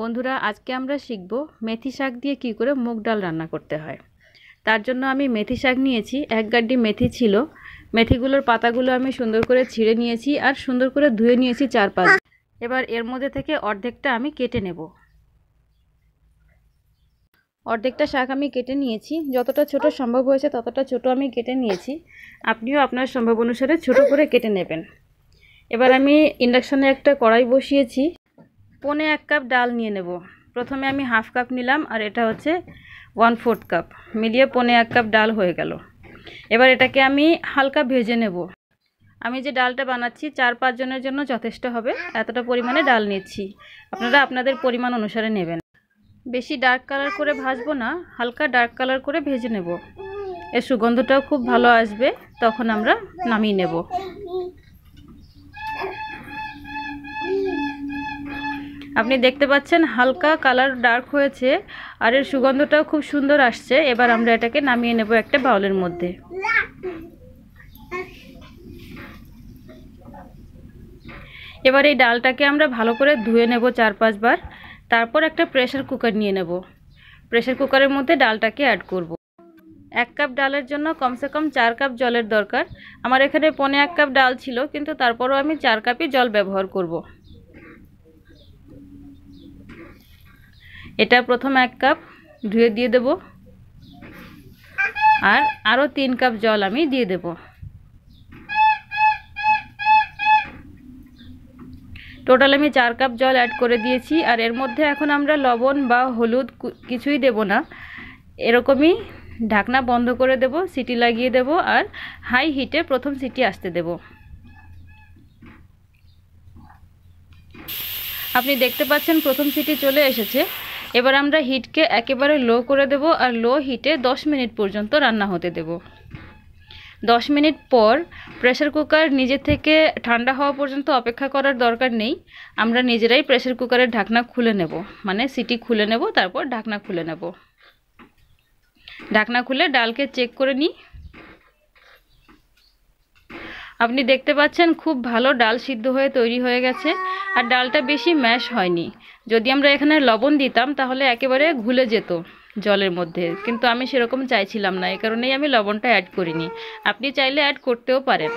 বন্ধুরা আজকে আমরা শিখব মেথি শাক দিয়ে কি করে মুগ ডাল রান্না করতে হয় তার জন্য আমি মেথি শাক নিয়েছি এক গাড্ডি মেথি ছিল মেথিগুলোর পাতাগুলো আমি সুন্দর করে ছিঁড়ে নিয়েছি আর সুন্দর করে ধুয়ে নিয়েছি চার পাঁচ এবার এর মধ্যে থেকে অর্ধেকটা আমি কেটে নেব অর্ধেকটা শাক আমি কেটে নিয়েছি যতটা ছোট সম্ভব হয়েছে ততটা ছোট আমি কেটে নিয়েছি আপনিও আপনার সম্ভব অনুসারে ছোট করে কেটে নেবেন এবার আমি ইন্ডাকশানে একটা কড়াই বসিয়েছি পনে এক কাপ ডাল নিয়ে নেব প্রথমে আমি হাফ কাপ নিলাম আর এটা হচ্ছে ওয়ান ফোর্থ কাপ মিলিয়ে পনে এক কাপ ডাল হয়ে গেল এবার এটাকে আমি হালকা ভেজে নেব আমি যে ডালটা বানাচ্ছি চার পাঁচজনের জন্য যথেষ্ট হবে এতটা পরিমাণে ডাল নিচ্ছি আপনারা আপনাদের পরিমাণ অনুসারে নেবেন বেশি ডার্ক কালার করে ভাজবো না হালকা ডার্ক কালার করে ভেজে নেব এর সুগন্ধটাও খুব ভালো আসবে তখন আমরা নামিয়ে নেব আপনি দেখতে পাচ্ছেন হালকা কালার ডার্ক হয়েছে আর এর সুগন্ধটাও খুব সুন্দর আসছে এবার আমরা এটাকে নামিয়ে নেব একটা বাউলের মধ্যে এবার এই ডালটাকে আমরা ভালো করে ধুয়ে নেব চার পাঁচবার তারপর একটা প্রেশার কুকার নিয়ে নেব প্রেশার কুকারের মধ্যে ডালটাকে অ্যাড করব। এক কাপ ডালের জন্য কমসে কম চার কাপ জলের দরকার আমার এখানে পনে এক কাপ ডাল ছিল কিন্তু তারপরও আমি চার কাপই জল ব্যবহার করব। এটা প্রথম এক কাপ ধুয়ে দিয়ে দেব আর আরও তিন কাপ জল আমি দিয়ে দেব টোটাল আমি চার কাপ জল অ্যাড করে দিয়েছি আর এর মধ্যে এখন আমরা লবণ বা হলুদ কিছুই দেব না এরকমই ঢাকনা বন্ধ করে দেব সিটি লাগিয়ে দেব আর হাই হিটে প্রথম সিটি আসতে দেব আপনি দেখতে পাচ্ছেন প্রথম সিটি চলে এসেছে এবার আমরা হিটকে একেবারে লো করে দেব আর লো হিটে 10 মিনিট পর্যন্ত রান্না হতে দেব 10 মিনিট পর প্রেসার কুকার নিজে থেকে ঠান্ডা হওয়া পর্যন্ত অপেক্ষা করার দরকার নেই আমরা নিজেরাই প্রেসার কুকারের ঢাকনা খুলে নেব মানে সিটি খুলে নেব তারপর ঢাকনা খুলে নেব ঢাকনা খুলে ডালকে চেক করে নিই আপনি দেখতে পাচ্ছেন খুব ভালো ডাল সিদ্ধ হয়ে তৈরি হয়ে গেছে আর ডালটা বেশি ম্যাশ হয়নি যদি আমরা এখানে লবণ দিতাম তাহলে একেবারে ঘুলে যেত জলের মধ্যে কিন্তু আমি সেরকম চাইছিলাম না এ কারণেই আমি লবণটা অ্যাড করিনি আপনি চাইলে অ্যাড করতেও পারেন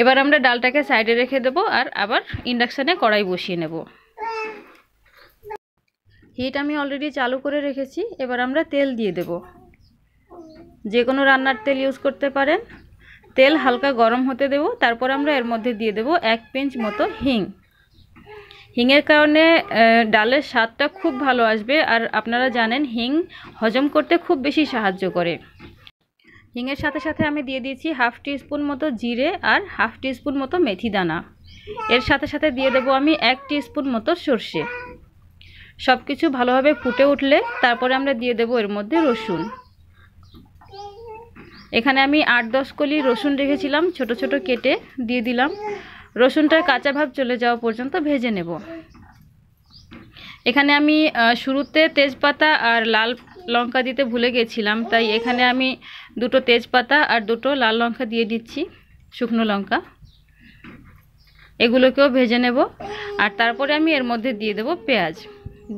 এবার আমরা ডালটাকে সাইডে রেখে দেব আর আবার ইন্ডাকশানে কড়াই বসিয়ে নেব হিট আমি অলরেডি চালু করে রেখেছি এবার আমরা তেল দিয়ে দেব যে কোনো রান্নার তেল ইউজ করতে পারেন তেল হালকা গরম হতে দেব তারপর আমরা এর মধ্যে দিয়ে দেব এক পিঞ্চ মতো হিং হিংয়ের কারণে ডালের স্বাদটা খুব ভালো আসবে আর আপনারা জানেন হিং হজম করতে খুব বেশি সাহায্য করে হিংয়ের সাথে সাথে আমি দিয়ে দিয়েছি হাফ টিস্পুন মতো জিরে আর হাফ টিস্পুন মতো মেথি দানা এর সাথে সাথে দিয়ে দেব আমি এক টিস্পুন মতো সর্ষে সব কিছু ভালোভাবে ফুটে উঠলে তারপরে আমরা দিয়ে দেব এর মধ্যে রসুন এখানে আমি আট দশ কলি রসুন রেখেছিলাম ছোট ছোট কেটে দিয়ে দিলাম রসুনটার কাঁচা ভাব চলে যাওয়া পর্যন্ত ভেজে নেব এখানে আমি শুরুতে তেজপাতা আর লাল লঙ্কা দিতে ভুলে গেছিলাম তাই এখানে আমি দুটো তেজপাতা আর দুটো লাল লঙ্কা দিয়ে দিচ্ছি শুকনো লঙ্কা এগুলোকেও ভেজে নেব আর তারপরে আমি এর মধ্যে দিয়ে দেব পেঁয়াজ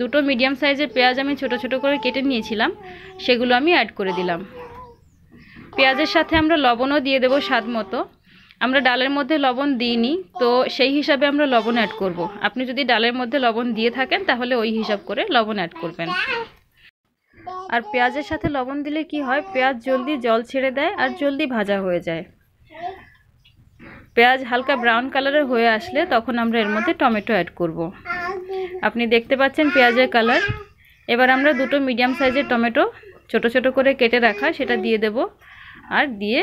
দুটো মিডিয়াম সাইজের পেঁয়াজ আমি ছোট ছোট করে কেটে নিয়েছিলাম সেগুলো আমি অ্যাড করে দিলাম পেঁয়াজের সাথে আমরা লবণও দিয়ে দেবো স্বাদ মতো আমরা ডালের মধ্যে লবণ দিইনি তো সেই হিসাবে আমরা লবণ অ্যাড করব। আপনি যদি ডালের মধ্যে লবণ দিয়ে থাকেন তাহলে ওই হিসাব করে লবণ অ্যাড করবেন আর পেঁয়াজের সাথে লবণ দিলে কি হয় পেঁয়াজ জলদি জল ছেড়ে দেয় আর জলদি ভাজা হয়ে যায় পেঁয়াজ হালকা ব্রাউন কালারের হয়ে আসলে তখন আমরা এর মধ্যে টমেটো অ্যাড করব। আপনি দেখতে পাচ্ছেন পেঁয়াজের কালার এবার আমরা দুটো মিডিয়াম সাইজের টমেটো ছোট ছোট করে কেটে রাখা সেটা দিয়ে দেবো আর দিয়ে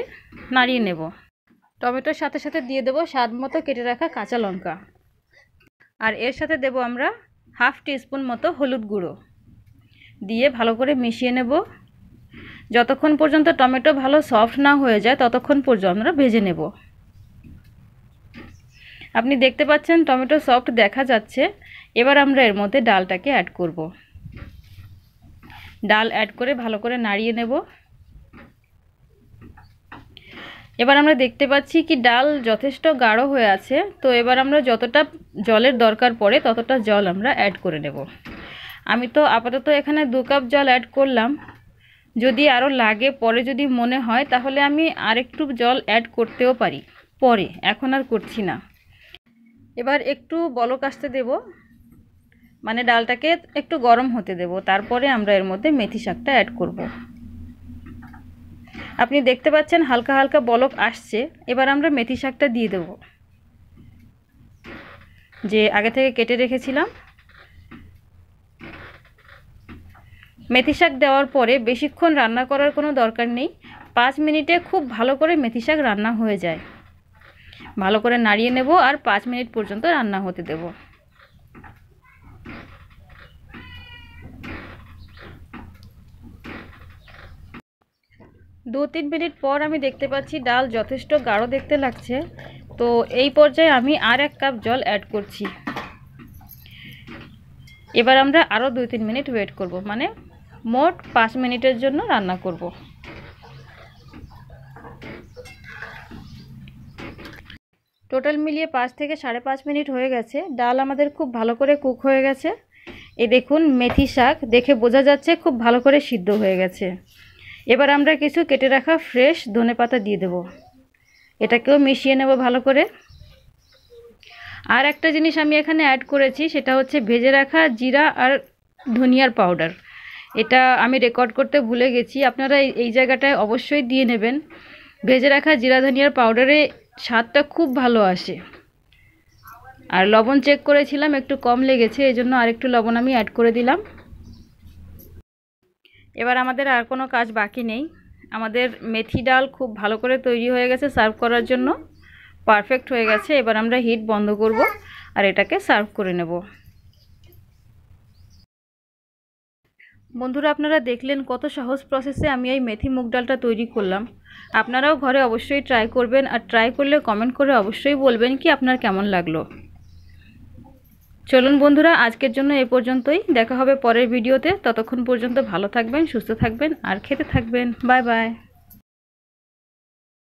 নাড়িয়ে নেব টমেটোর সাথে সাথে দিয়ে দেবো স্বাদ মতো কেটে রাখা কাঁচা লঙ্কা আর এর সাথে দেব আমরা হাফ টিস্পুন মতো হলুদ গুঁড়ো দিয়ে ভালো করে মিশিয়ে নেব যতক্ষণ পর্যন্ত টমেটো ভালো সফট না হয়ে যায় ততক্ষণ পর্যন্ত আমরা ভেজে নেব আপনি দেখতে পাচ্ছেন টমেটো সফট দেখা যাচ্ছে এবার আমরা এর মধ্যে ডালটাকে অ্যাড করব ডাল অ্যাড করে ভালো করে নাড়িয়ে নেব এবার আমরা দেখতে পাচ্ছি কি ডাল যথেষ্ট গাঢ় হয়ে আছে তো এবার আমরা যতটা জলের দরকার পড়ে ততটা জল আমরা অ্যাড করে নেব আমি তো আপাতত এখানে দু কাপ জল অ্যাড করলাম যদি আরও লাগে পরে যদি মনে হয় তাহলে আমি আরেকটু জল অ্যাড করতেও পারি পরে এখন আর করছি না এবার একটু বলক আসতে দেব মানে ডালটাকে একটু গরম হতে দেব তারপরে আমরা এর মধ্যে মেথি শাকটা অ্যাড করব। আপনি দেখতে পাচ্ছেন হালকা হালকা বলক আসছে এবার আমরা মেথি শাকটা দিয়ে দেব যে আগে থেকে কেটে রেখেছিলাম মেথি শাক দেওয়ার পরে বেশিক্ষণ রান্না করার কোনো দরকার নেই পাঁচ মিনিটে খুব ভালো করে মেথি শাক রান্না হয়ে যায় ভালো করে নাড়িয়ে নেব আর পাঁচ মিনিট পর্যন্ত রান্না হতে দেবো দু তিন মিনিট পর আমি দেখতে পাচ্ছি ডাল যথেষ্ট গাঢ় দেখতে লাগছে তো এই পর্যায়ে আমি আর এক কাপ জল অ্যাড করছি এবার আমরা আরও দুই তিন মিনিট ওয়েট করব মানে মোট পাঁচ মিনিটের জন্য রান্না করব টোটাল মিলিয়ে পাঁচ থেকে সাড়ে পাঁচ মিনিট হয়ে গেছে ডাল আমাদের খুব ভালো করে কুক হয়ে গেছে এ দেখুন মেথি শাক দেখে বোঝা যাচ্ছে খুব ভালো করে সিদ্ধ হয়ে গেছে এবার আমরা কিছু কেটে রাখা ফ্রেশ ধনে পাতা দিয়ে দেব এটাকেও মিশিয়ে নেব ভালো করে আর একটা জিনিস আমি এখানে অ্যাড করেছি সেটা হচ্ছে ভেজে রাখা জিরা আর ধনিয়ার পাউডার এটা আমি রেকর্ড করতে ভুলে গেছি আপনারা এই জায়গাটায় অবশ্যই দিয়ে নেবেন ভেজে রাখা জিরা ধনিয়ার পাউডারে স্বাদটা খুব ভালো আসে আর লবণ চেক করেছিলাম একটু কম লেগেছে এই জন্য আরেকটু লবণ আমি অ্যাড করে দিলাম এবার আমাদের আর কোনো কাজ বাকি নেই আমাদের মেথি ডাল খুব ভালো করে তৈরি হয়ে গেছে সার্ভ করার জন্য পারফেক্ট হয়ে গেছে এবার আমরা হিট বন্ধ করব আর এটাকে সার্ভ করে নেব বন্ধুরা আপনারা দেখলেন কত সহজ প্রসেসে আমি এই মেথি মুগ ডালটা তৈরি করলাম আপনারাও ঘরে অবশ্যই ট্রাই করবেন আর ট্রাই করলে কমেন্ট করে অবশ্যই বলবেন কি আপনার কেমন লাগলো চলুন বন্ধুরা আজকের জন্য এ পর্যন্তই দেখা হবে পরের ভিডিওতে ততক্ষণ পর্যন্ত ভালো থাকবেন সুস্থ থাকবেন আর খেতে থাকবেন বাই বাই